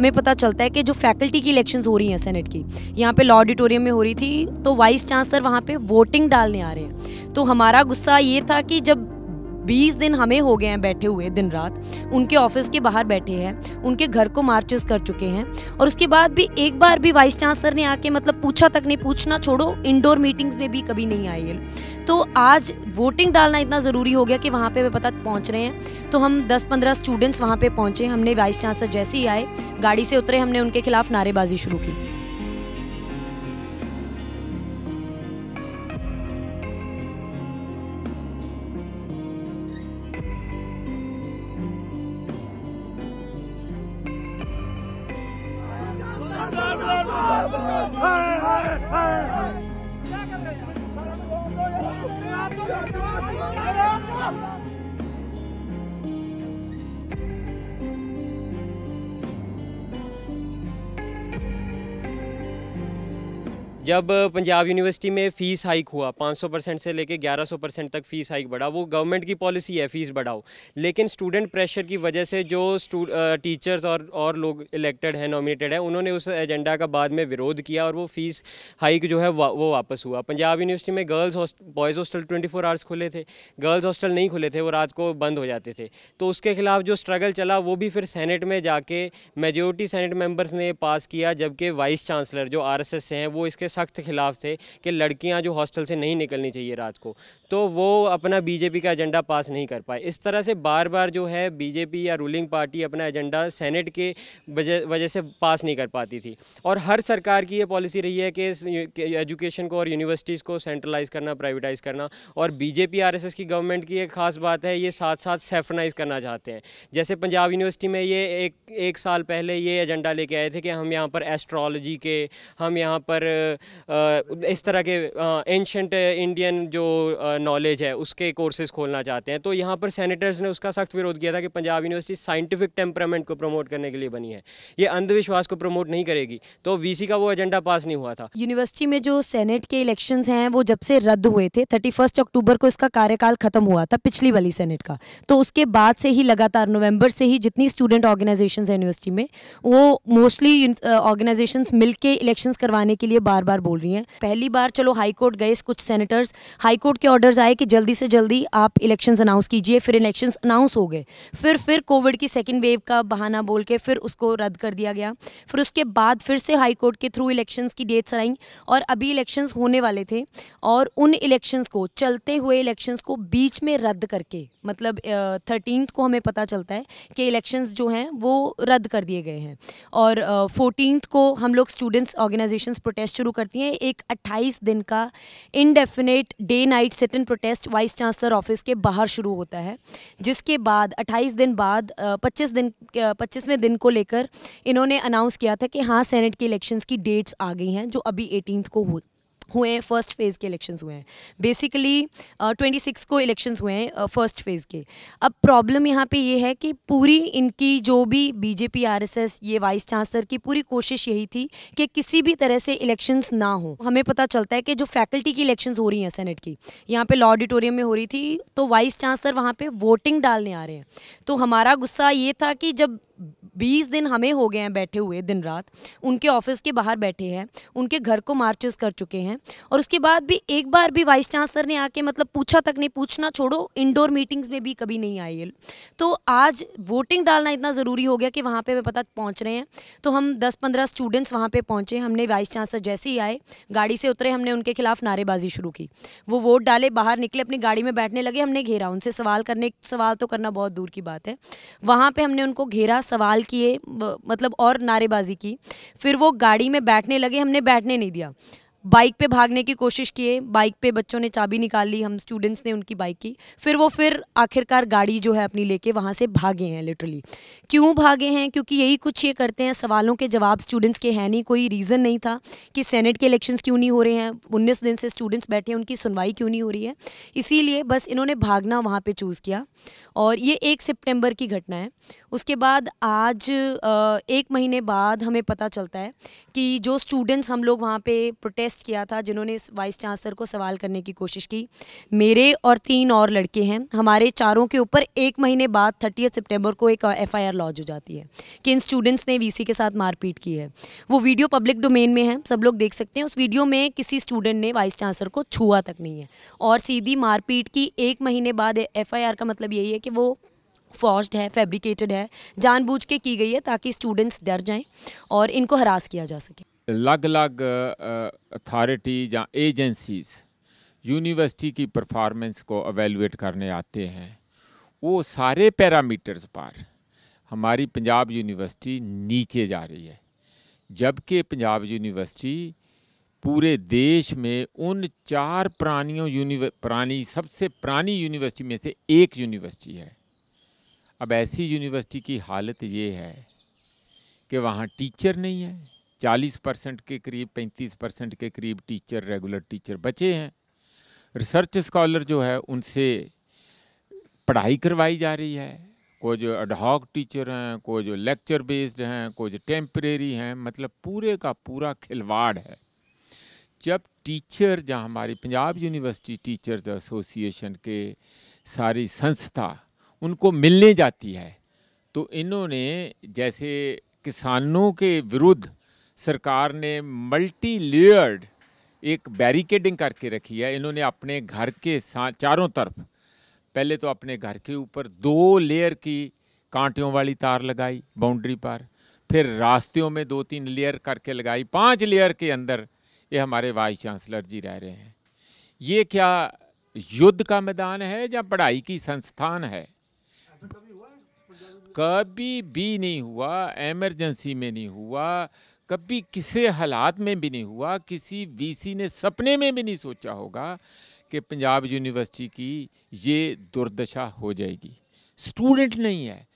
हमें पता चलता है कि जो फैकल्टी की इलेक्शंस हो रही हैं सेनेट की यहाँ पे लॉ ऑडिटोरियम में हो रही थी तो वाइस चांसलर वहाँ पे वोटिंग डालने आ रहे हैं तो हमारा गुस्सा ये था कि जब बीस दिन हमें हो गए हैं बैठे हुए दिन रात उनके ऑफिस के बाहर बैठे हैं उनके घर को मार्चेस कर चुके हैं और उसके बाद भी एक बार भी वाइस चांसलर ने आके मतलब पूछा तक नहीं पूछना छोड़ो इंडोर मीटिंग्स में भी कभी नहीं आए तो आज वोटिंग डालना इतना ज़रूरी हो गया कि वहाँ पे हमें पता पहुँच रहे हैं तो हम 10-15 स्टूडेंट्स वहाँ पे पहुँचे हमने वाइस चांसलर जैसे ही आए गाड़ी से उतरे हमने उनके खिलाफ नारेबाजी शुरू की 아, 아, 아, 아 जब पंजाब यूनिवर्सिटी में फ़ीस हाइक हुआ 500 परसेंट से लेके 1100 परसेंट तक फ़ीस हाइक बढ़ा वो गवर्नमेंट की पॉलिसी है फ़ीस बढ़ाओ लेकिन स्टूडेंट प्रेशर की वजह से जो टीचर्स और और लोग इलेक्टेड हैं नॉमिनेटेड हैं उन्होंने उस एजेंडा का बाद में विरोध किया और वो फ़ीस हाइक जो है वा, वो वापस हुआ पंजाब यूनिवर्सिटी में girls boys hostel twenty hours खुले थे गर्ल्स हॉस्टल नहीं खुले थे वो रात को बंद हो जाते थे तो उसके खिलाफ जो स्ट्रगल चला वो भी फिर सैनेट में जाके मेजोरिटी सेनेट मेम्बर्स ने पास किया जबकि वाइस चांसलर जो आर से हैं वो इसके सख्त खिलाफ थे कि लड़कियां जो हॉस्टल से नहीं निकलनी चाहिए रात को तो वो अपना बीजेपी का एजेंडा पास नहीं कर पाए इस तरह से बार बार जो है बीजेपी या रूलिंग पार्टी अपना एजेंडा सेनेट के वजह से पास नहीं कर पाती थी और हर सरकार की ये पॉलिसी रही है कि एजुकेशन को और यूनिवर्सिटीज़ को सेंट्रलाइज़ करना प्राइवेटाइज़ करना और बीजेपी आर की गवर्नमेंट की एक ख़ास बात है ये साथ साथ सेफनाइज़ करना चाहते हैं जैसे पंजाब यूनिवर्सिटी में ये एक एक साल पहले ये एजेंडा लेके आए थे कि हम यहाँ पर एस्ट्रोलॉजी के हम यहाँ पर इस तरह के एंशंट इंडियन जो नॉलेज है उसके कोर्सेज खोलना चाहते हैं तो यहाँ पर सेनेटर्स ने उसका सख्त विरोध किया था कि पंजाब यूनिवर्सिटी साइंटिफिक टेम्परामेंट को प्रमोट करने के लिए बनी है ये अंधविश्वास को प्रमोट नहीं करेगी तो वी का वो एजेंडा पास नहीं हुआ था यूनिवर्सिटी में जो सेनेट के इलेक्शन हैं वो जब से रद्द हुए थे थर्टी अक्टूबर को इसका कार्यकाल खत्म हुआ था पिछली वाली सेनेट का तो उसके बाद से ही लगातार नवंबर से ही जितनी स्टूडेंट ऑर्गेनाइजेशंस है यूनिवर्सिटी में वो मोस्टली ऑर्गेनाइजेशंस मिलके इलेक्शंस करवाने के लिए बार बार बार बोल रही हैं पहली बार चलो हाई कोर्ट गए कुछ सेनेटर्स हाई कोर्ट के ऑर्डर्स आए कि जल्दी से जल्दी आप इलेक्शन अनाउंस कीजिए फिर इलेक्शन अनाउंस हो गए फिर फिर कोविड की सेकेंड वेव का बहाना बोल के फिर उसको रद्द कर दिया गया फिर उसके बाद फिर से हाई कोर्ट के थ्रू इलेक्शन की डेट्स आई और अभी इलेक्शन होने वाले थे और उन इलेक्शंस को चलते हुए इलेक्शंस को बीच में रद्द करके मतलब थर्टीन को हमें पता चलता है कि इलेक्शंस जो हैं वो रद्द कर दिए गए हैं और फोर्टीन को हम लोग स्टूडेंट्स ऑर्गेनाइजेशंस प्रोटेस्ट शुरू करती हैं एक 28 दिन का indefinite day night sit in protest vice chancellor office के बाहर शुरू होता है जिसके बाद 28 दिन बाद 25 दिन पच्चीसवें दिन को लेकर इन्होंने अनाउंस किया था कि हाँ सेनेट के इलेक्शंस की डेट्स आ गई हैं जो अभी एटीन को हुए हैं फर्स्ट फेज़ के इलेक्शंस हुए हैं बेसिकली ट्वेंटी सिक्स को इलेक्शंस हुए हैं फर्स्ट uh, फेज़ के अब प्रॉब्लम यहाँ पे ये है कि पूरी इनकी जो भी बीजेपी आरएसएस ये वाइस चांसलर की पूरी कोशिश यही थी कि किसी भी तरह से इलेक्शंस ना हो हमें पता चलता है कि जो फैकल्टी की इलेक्शंस हो रही हैं सेनेट की यहाँ पर लॉ ऑडिटोरियम में हो रही थी तो वाइस चांसलर वहाँ पर वोटिंग डालने आ रहे हैं तो हमारा गुस्सा ये था कि जब बीस दिन हमें हो गए हैं बैठे हुए दिन रात उनके ऑफिस के बाहर बैठे हैं उनके घर को मार्चेस कर चुके हैं और उसके बाद भी एक बार भी वाइस चांसलर ने आके मतलब पूछा तक नहीं पूछना छोड़ो इंडोर मीटिंग्स में भी कभी नहीं आई तो आज वोटिंग डालना इतना ज़रूरी हो गया कि वहाँ पर हमें पता पहुँच रहे हैं तो हम दस पंद्रह स्टूडेंट्स वहाँ पर पहुँचे हमने वाइस चांसलर जैसे ही आए गाड़ी से उतरे हमने उनके खिलाफ नारेबाजी शुरू की वो वोट डाले बाहर निकले अपनी गाड़ी में बैठने लगे हमने घेरा उनसे सवाल करने सवाल तो करना बहुत दूर की बात है वहाँ पर हमने उनको घेरा सवाल किए मतलब और नारेबाजी की फिर वो गाड़ी में बैठने लगे हमने बैठने नहीं दिया बाइक पे भागने की कोशिश किए बाइक पे बच्चों ने चाबी निकाल ली हम स्टूडेंट्स ने उनकी बाइक की फिर वो फिर आखिरकार गाड़ी जो है अपनी लेके वहाँ से भागे हैं लिटरली क्यों भागे हैं क्योंकि यही कुछ ये करते हैं सवालों के जवाब स्टूडेंट्स के हैं नहीं कोई रीज़न नहीं था कि सेनेट के इलेक्शन क्यों नहीं हो रहे हैं उन्नीस दिन से स्टूडेंट्स बैठे हैं उनकी सुनवाई क्यों नहीं हो रही है इसीलिए बस इन्होंने भागना वहाँ पर चूज़ किया और ये एक सितम्बर की घटना है उसके बाद आज एक महीने बाद हमें पता चलता है कि जो स्टूडेंट्स हम लोग वहाँ पर प्रोटेस्ट रिक्वेस्ट किया था जिन्होंने इस वाइस चांसलर को सवाल करने की कोशिश की मेरे और तीन और लड़के हैं हमारे चारों के ऊपर एक महीने बाद थर्टी सितंबर को एक एफ आई लॉन्च हो जाती है कि इन स्टूडेंट्स ने वीसी के साथ मारपीट की है वो वीडियो पब्लिक डोमेन में है सब लोग देख सकते हैं उस वीडियो में किसी स्टूडेंट ने वाइस चांसलर को छुआ तक नहीं है और सीधी मारपीट की एक महीने बाद एफ का मतलब यही है कि वो फॉस्ड है फैब्रिकेटेड है जानबूझ के की गई है ताकि स्टूडेंट्स डर जाएं और इनको हरास किया जा सके अलग-अलग अथॉरिटी या एजेंसीज यूनिवर्सिटी की परफॉर्मेंस को अवेलुएट करने आते हैं वो सारे पैरामीटर्स पर हमारी पंजाब यूनिवर्सिटी नीचे जा रही है जबकि पंजाब यूनिवर्सिटी पूरे देश में उन चार पुरानियों पुरानी सबसे पुरानी यूनिवर्सिटी में से एक यूनिवर्सिटी है अब ऐसी यूनिवर्सिटी की हालत ये है कि वहाँ टीचर नहीं है 40 परसेंट के करीब 35 परसेंट के करीब टीचर रेगुलर टीचर बचे हैं रिसर्च स्कॉलर जो है उनसे पढ़ाई करवाई जा रही है कोई जो अडहॉक टीचर हैं कोई जो लेक्चर बेस्ड हैं कोई जो टेम्परेरी हैं मतलब पूरे का पूरा खिलवाड़ है जब टीचर जहाँ हमारी पंजाब यूनिवर्सिटी टीचर्स एसोसिएशन के सारी संस्था उनको मिलने जाती है तो इन्होंने जैसे किसानों के विरुद्ध सरकार ने मल्टी लेयर्ड एक बैरिकेडिंग करके रखी है इन्होंने अपने घर के चारों तरफ पहले तो अपने घर के ऊपर दो लेयर की कांटियों वाली तार लगाई बाउंड्री पर फिर रास्तियों में दो तीन लेयर करके लगाई पांच लेयर के अंदर ये हमारे वाइस चांसलर जी रह रहे हैं ये क्या युद्ध का मैदान है या पढ़ाई की संस्थान है कभी भी नहीं हुआ एमरजेंसी में नहीं हुआ कभी किसी हालात में भी नहीं हुआ किसी वीसी ने सपने में भी नहीं सोचा होगा कि पंजाब यूनिवर्सिटी की ये दुर्दशा हो जाएगी स्टूडेंट नहीं है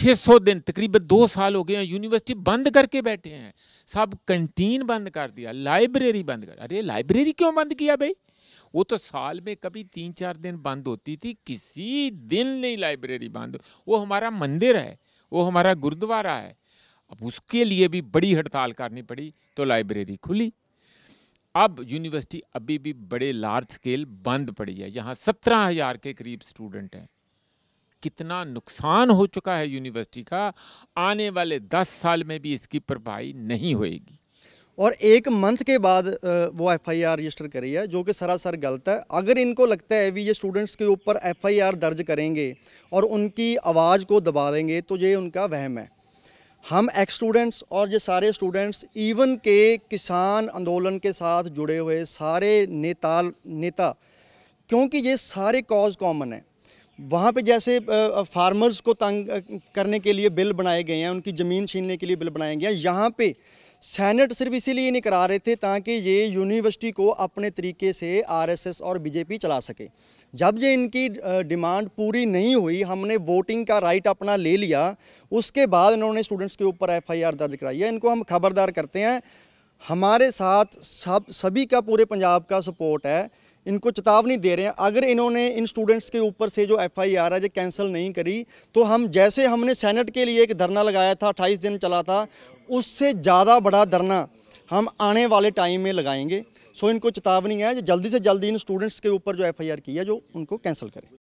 600 दिन तकरीबन दो साल हो गए हैं यूनिवर्सिटी बंद करके बैठे हैं सब कंटीन बंद कर दिया लाइब्रेरी बंद कर अरे लाइब्रेरी क्यों बंद किया भाई वो तो साल में कभी तीन चार दिन बंद होती थी किसी दिन नहीं लाइब्रेरी बंद वो हमारा मंदिर है वो हमारा गुरुद्वारा है अब उसके लिए भी बड़ी हड़ताल करनी पड़ी तो लाइब्रेरी खुली अब यूनिवर्सिटी अभी भी बड़े लार्ज स्केल बंद पड़ी है यहाँ सत्रह हज़ार के करीब स्टूडेंट हैं कितना नुकसान हो चुका है यूनिवर्सिटी का आने वाले दस साल में भी इसकी भरपाई नहीं होएगी और एक मंथ के बाद वो एफआईआर रजिस्टर करी है जो कि सरासर गलत है अगर इनको लगता है भी ये स्टूडेंट्स के ऊपर एफआईआर दर्ज करेंगे और उनकी आवाज़ को दबा देंगे तो ये उनका वहम है हम एक्स स्टूडेंट्स और ये सारे स्टूडेंट्स इवन के किसान आंदोलन के साथ जुड़े हुए सारे नेता नेता क्योंकि ये सारे कॉज कॉमन है वहाँ पे जैसे फार्मर्स को तंग करने के लिए बिल बनाए गए हैं उनकी ज़मीन छीनने के लिए बिल बनाए गए हैं यहाँ पे सैनेट सिर्फ इसीलिए नहीं करा रहे थे ताकि ये यूनिवर्सिटी को अपने तरीके से आरएसएस और बीजेपी चला सके जब ये इनकी डिमांड पूरी नहीं हुई हमने वोटिंग का राइट अपना ले लिया उसके बाद इन्होंने स्टूडेंट्स के ऊपर एफआईआर दर्ज कराई है इनको हम खबरदार करते हैं हमारे साथ सब सभी का पूरे पंजाब का सपोर्ट है इनको चेतावनी दे रहे हैं अगर इन्होंने इन स्टूडेंट्स के ऊपर से जो एफ आई आर है जो कैंसिल नहीं करी तो हम जैसे हमने सेनेट के लिए एक धरना लगाया था अट्ठाईस दिन चला था उससे ज़्यादा बड़ा धरना हम आने वाले टाइम में लगाएंगे सो इनको चेतावनी है जल्दी से जल्दी इन स्टूडेंट्स के ऊपर जो एफ आई आर की है जो उनको कैंसिल करें